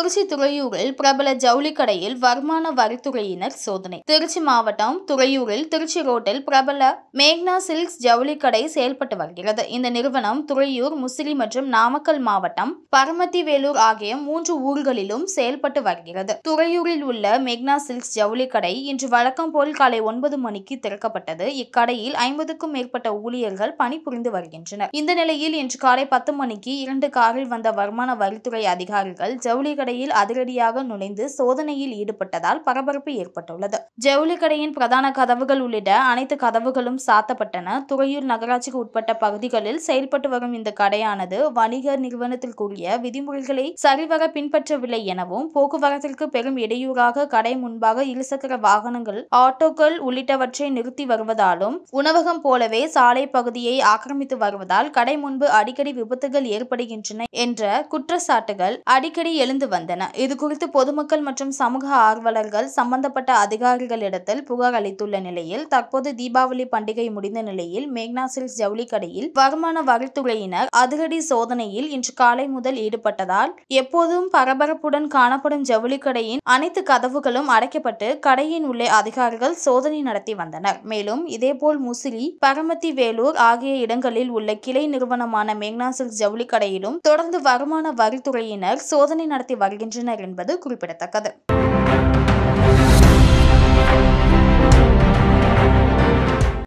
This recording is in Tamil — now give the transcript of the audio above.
திருச்சி துறையூரில் பிரபல ஜவுளி கடையில் வருமான வரித்துறையினர் சோதனை திருச்சி மாவட்டம் துறையூரில் திருச்சி ரோட்டில் பிரபல மேக்னா சில்க்ஸ் ஜவுளி கடை செயல்பட்டு வருகிறது இந்த நிறுவனம் துறையூர் முசிறி மற்றும் நாமக்கல் மாவட்டம் பரமத்தி வேலூர் ஆகிய மூன்று ஊர்களிலும் செயல்பட்டு வருகிறது துறையூரில் உள்ள மேக்னா சில்க்ஸ் ஜவுளி கடை இன்று வழக்கம் போல் காலை ஒன்பது மணிக்கு திறக்கப்பட்டது இக்கடையில் ஐம்பதுக்கும் மேற்பட்ட ஊழியர்கள் பணிபுரிந்து வருகின்றனர் இந்த நிலையில் இன்று காலை பத்து மணிக்கு இரண்டு காரில் வந்த வருமான வரித்துறை அதிகாரிகள் ஜவுளி கடை கடையில் அதிரடியாக நுழைந்து சோதனையில் ஈடுபட்டதால் பரபரப்பு ஏற்பட்டுள்ளது ஜவுளி கடையின் பிரதான கதவுகள் உள்ளிட்ட அனைத்து கதவுகளும் சாத்தப்பட்டன துறையூர் நகராட்சிக்கு உட்பட்ட பகுதிகளில் செயல்பட்டு வரும் இந்த கடையானது வணிக நிறுவனத்திற்குரிய விதிமுறைகளை சரிவர பின்பற்றவில்லை எனவும் போக்குவரத்திற்கு பெரும் இடையூறாக கடை முன்பாக இருசக்கர வாகனங்கள் ஆட்டோக்கள் உள்ளிட்டவற்றை நிறுத்தி வருவதாலும் உணவகம் போலவே சாலை பகுதியை ஆக்கிரமித்து வருவதால் கடை முன்பு அடிக்கடி விபத்துகள் ஏற்படுகின்றன என்ற குற்றச்சாட்டுகள் அடிக்கடி எழுந்து வந்தன வந்தன இது குறித்து பொதுமக்கள் மற்றும் சமூக ஆர்வலர்கள் சம்பந்தப்பட்ட அதிகாரிகளிடத்தில் புகார் அளித்துள்ள நிலையில் தற்போது தீபாவளி பண்டிகை முடிந்த நிலையில் மேக்னா சில்க்ஸ் ஜவுளி கடையில் வருமான வரித்துறையினர் அதிரடி சோதனையில் இன்று காலை முதல் ஈடுபட்டதால் எப்போதும் பரபரப்புடன் காணப்படும் ஜவுளி கடையின் அனைத்து கதவுகளும் அடைக்கப்பட்டு கடையின் உள்ளே அதிகாரிகள் சோதனை நடத்தி வந்தனர் மேலும் இதேபோல் முசிறி பரமத்தி வேலூர் ஆகிய இடங்களில் உள்ள கிளை நிறுவனமான மேக்னா சில்க்ஸ் ஜவுளி கடையிலும் தொடர்ந்து வருமான வரித்துறையினர் சோதனை நடத்தி வருகின்றனர் என்பது குறிப்பிடத்தக்கது